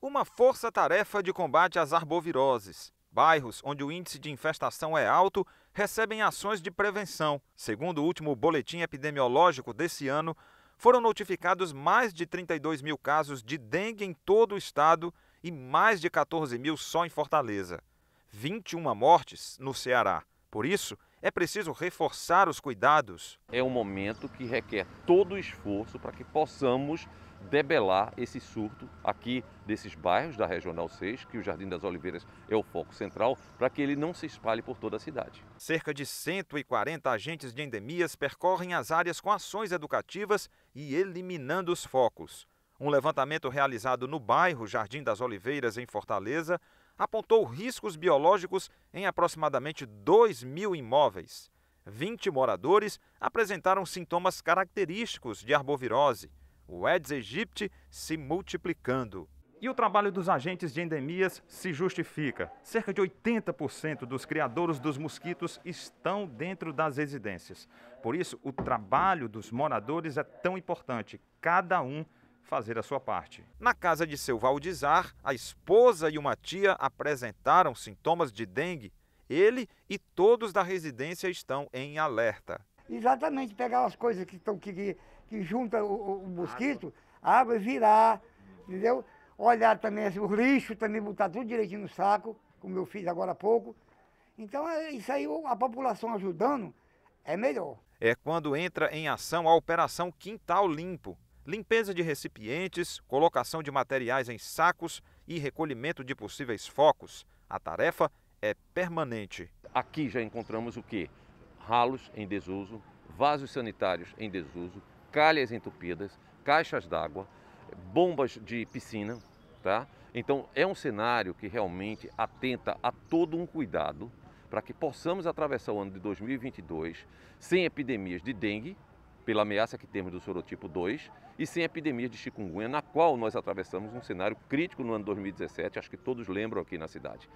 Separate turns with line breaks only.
uma força-tarefa de combate às arboviroses. Bairros onde o índice de infestação é alto recebem ações de prevenção. Segundo o último boletim epidemiológico desse ano, foram notificados mais de 32 mil casos de dengue em todo o estado e mais de 14 mil só em Fortaleza. 21
mortes no Ceará. Por isso, é preciso reforçar os cuidados. É um momento que requer todo o esforço para que possamos debelar esse surto aqui desses bairros da Regional 6, que o Jardim das Oliveiras é o foco central, para que ele não se espalhe por toda a cidade. Cerca de 140 agentes de endemias percorrem as áreas
com ações educativas e eliminando os focos. Um levantamento realizado no bairro Jardim das Oliveiras, em Fortaleza, apontou riscos biológicos em aproximadamente 2 mil imóveis. 20 moradores apresentaram sintomas característicos de arbovirose, o Aedes aegypti se multiplicando. E o trabalho dos agentes de endemias se justifica. Cerca de 80% dos criadores dos mosquitos estão dentro das residências. Por isso, o trabalho dos moradores é tão importante. Cada um fazer a sua parte. Na casa de seu Valdizar, a esposa e uma tia apresentaram sintomas de dengue. Ele e todos da residência estão em alerta.
Exatamente, pegar as coisas que estão que, que junta o, o mosquito, água. água e virar, entendeu? Olhar também assim, o lixo, também botar tudo direitinho no saco, como eu fiz agora há pouco. Então, é isso aí, a população ajudando, é melhor.
É quando entra em ação a Operação Quintal Limpo, limpeza de recipientes, colocação de materiais
em sacos e recolhimento de possíveis focos. A tarefa é permanente. Aqui já encontramos o que? Ralos em desuso, vasos sanitários em desuso, calhas entupidas, caixas d'água, bombas de piscina, tá? Então é um cenário que realmente atenta a todo um cuidado para que possamos atravessar o ano de 2022 sem epidemias de dengue, pela ameaça que temos do sorotipo 2 e sem epidemias de chikungunya, na qual nós atravessamos um cenário crítico no ano 2017, acho que todos lembram aqui na cidade.